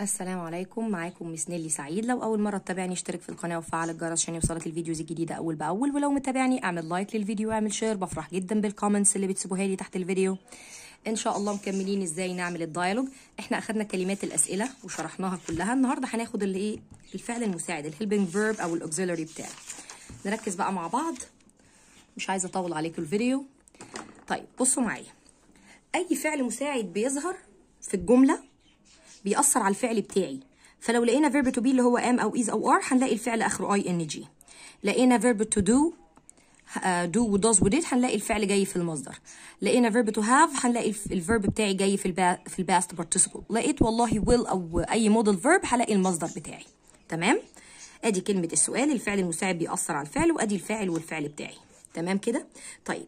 السلام عليكم معاكم مس نيلي سعيد لو اول مره تتابعني اشترك في القناه وفعل الجرس عشان يوصلك الفيديوز الجديده اول باول ولو متابعني اعمل لايك للفيديو واعمل شير بفرح جدا بالكومنتس اللي بتسيبوها لي تحت الفيديو ان شاء الله مكملين ازاي نعمل الدايلوج احنا اخدنا كلمات الاسئله وشرحناها كلها النهارده هناخد اللي ايه الفعل المساعد الهيلبنج فيرب او الاوكسيلري بتاعه نركز بقى مع بعض مش عايزه اطول عليكم الفيديو طيب بصوا معايا اي فعل مساعد بيظهر في الجمله بيأثر على الفعل بتاعي فلو لقينا verb to بي اللي هو ام او is او ار هنلاقي الفعل اخره اي ان جي لقينا فيرب تو دو does و did هنلاقي الفعل جاي في المصدر لقينا verb to هاف هنلاقي الفيرب بتاعي جاي في البا في الباست participle لقيت والله ويل او اي موديل فيرب هلاقي المصدر بتاعي تمام ادي كلمه السؤال الفعل المساعد بيأثر على الفعل وادي الفاعل والفعل بتاعي تمام كده طيب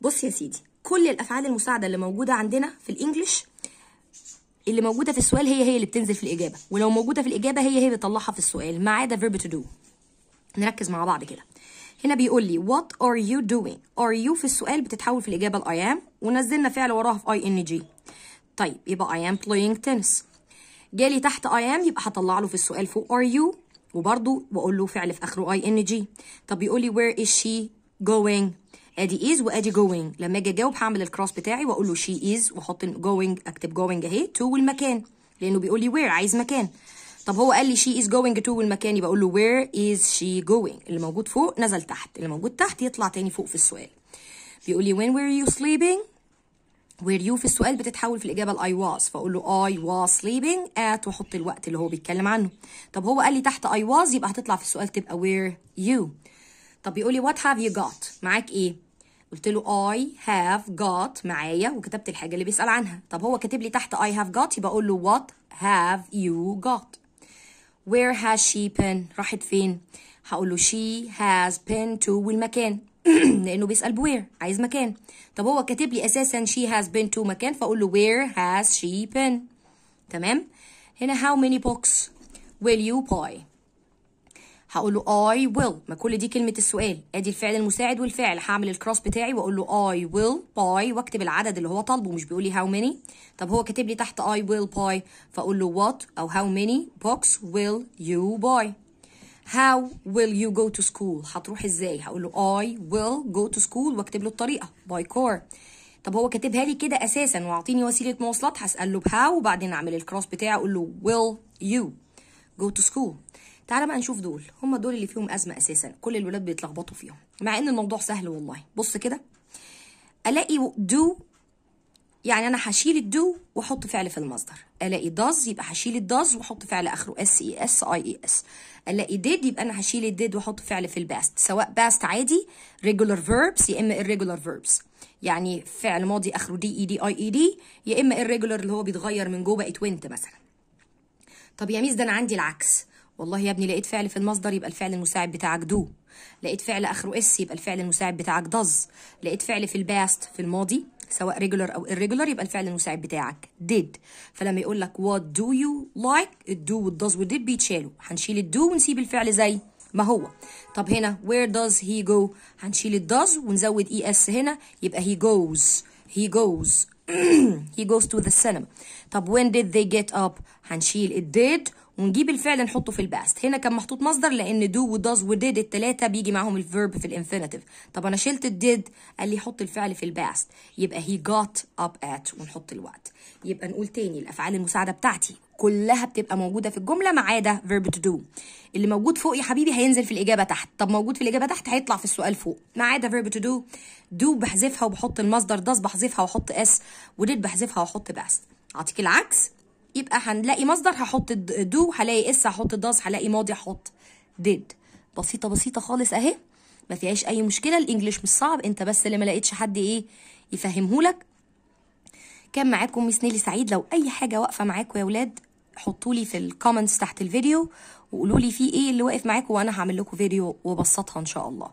بص يا سيدي كل الافعال المساعده اللي موجوده عندنا في الانجليش اللي موجوده في السؤال هي هي اللي بتنزل في الاجابه ولو موجوده في الاجابه هي هي بتطلعها في السؤال ما عدا فيرب تو دو نركز مع بعض كده هنا بيقول لي what are you doing are you في السؤال بتتحول في الاجابه ل ام ونزلنا فعل وراها في اي جي طيب يبقى اي ام بلاينج تنس جالي تحت اي ام يبقى هطلع له في السؤال فوق ار يو وبرضه بقول له فعل في اخره اي جي طب بيقول لي وير از شي جوينج ادي از وادي جوينج لما اجي اجاوب هعمل الكروس بتاعي واقول له شي از واحط جوينج اكتب جوينج اهي تو والمكان لانه بيقول لي وير عايز مكان طب هو قال لي شي از جوينج تو والمكان يبقى اقول له وير از شي جوينج اللي موجود فوق نزل تحت اللي موجود تحت يطلع تاني فوق في السؤال بيقول لي وين وير يو سليبنج وير يو في السؤال بتتحول في الإجابة لاي واز فأقول له اي واز سليبنج ات وأحط الوقت اللي هو بيتكلم عنه طب هو قال لي تحت اي واز يبقى هتطلع في السؤال تبقى وير يو طب بيقول لي وات هاف يو جوت معاك إيه قلت له اي هاف جات معايا وكتبت الحاجه اللي بيسال عنها طب هو كاتب لي تحت اي هاف جات يبقى اقول له وات هاف يو جات where has she been راحت فين هقول له she has been to والمكان لانه بيسال بوير عايز مكان طب هو كاتب لي اساسا she has been to مكان فاقول له where has she been تمام هنا how many books will you buy هقول له I will ما كل دي كلمة السؤال ادي الفعل المساعد والفعل هعمل الكروس بتاعي واقول له I will buy واكتب العدد اللي هو طالبه مش بيقول لي how many طب هو كاتب لي تحت I will buy فاقول له what او how many books will you buy how will you go to school هتروح ازاي هقول له I will go to school واكتب له الطريقة by car طب هو كاتبها لي كده اساسا واعطيني وسيله مواصلات هسأله بهاو وبعدين اعمل الكروس بتاعي اقول له will you go to school تعالى بقى نشوف دول هم دول اللي فيهم ازمه اساسا كل الولاد بيتلخبطوا فيهم مع ان الموضوع سهل والله بص كده الاقي دو يعني انا هشيل الدو واحط فعل في المصدر الاقي داز يبقى هشيل الداز واحط فعل اخره اس اي اس اي اي اس الاقي ديد يبقى انا هشيل الديد واحط فعل في الباست سواء باست عادي ريجولار فيربس يا اما irregular فيربس يعني فعل ماضي اخره دي اي دي اي اي دي يا اما irregular اللي هو بيتغير من جوه وينت مثلا طب يا ميس ده انا عندي العكس والله يا ابني لقيت فعل في المصدر يبقى الفعل المساعد بتاعك دو لقيت فعل اخره اس يبقى الفعل المساعد بتاعك داز لقيت فعل في الباست في الماضي سواء ريجولار او irregular يبقى الفعل المساعد بتاعك did فلما يقول لك what do you like الدو والداز والديد بيتشالوا هنشيل الدو ونسيب الفعل زي ما هو طب هنا where does he go هنشيل الداز ونزود اي e اس هنا يبقى he goes he goes he goes to the cinema طب when did they get up هنشيل الديد ونجيب الفعل نحطه في الباست هنا كان محطوط مصدر لان دو وداز وديد التلاتة بيجي معاهم الفيرب في الانفينيتيف طب انا شلت الديد قال لي حط الفعل في الباست يبقى هي جات اب ات ونحط الوقت يبقى نقول تاني الافعال المساعده بتاعتي كلها بتبقى موجوده في الجمله ما عدا فيرب تو دو اللي موجود فوق يا حبيبي هينزل في الاجابه تحت طب موجود في الاجابه تحت هيطلع في السؤال فوق ما عدا فيرب تو دو دو بحذفها وبحط المصدر داز بحذفها واحط اس وديد بحذفها واحط باست اعطيك العكس يبقى هنلاقي مصدر هحط دو هلاقي اس هحط داز هلاقي ماضي هحط ديد بسيطه بسيطه خالص اهي ما فيهاش اي مشكله الانجليش مش صعب انت بس اللي ما لقيتش حد ايه يفهمهولك كان معاكم ميس نيلي سعيد لو اي حاجه واقفه معاكم يا ولاد حطوا لي في الكومنتس تحت الفيديو وقولوا لي في ايه اللي واقف معاكم وانا هعمل لكم فيديو وبسطها ان شاء الله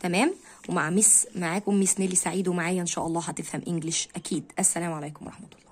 تمام ومع ميس معاكم ميس نيلي سعيد ومعايا ان شاء الله هتفهم انجلش اكيد السلام عليكم ورحمه الله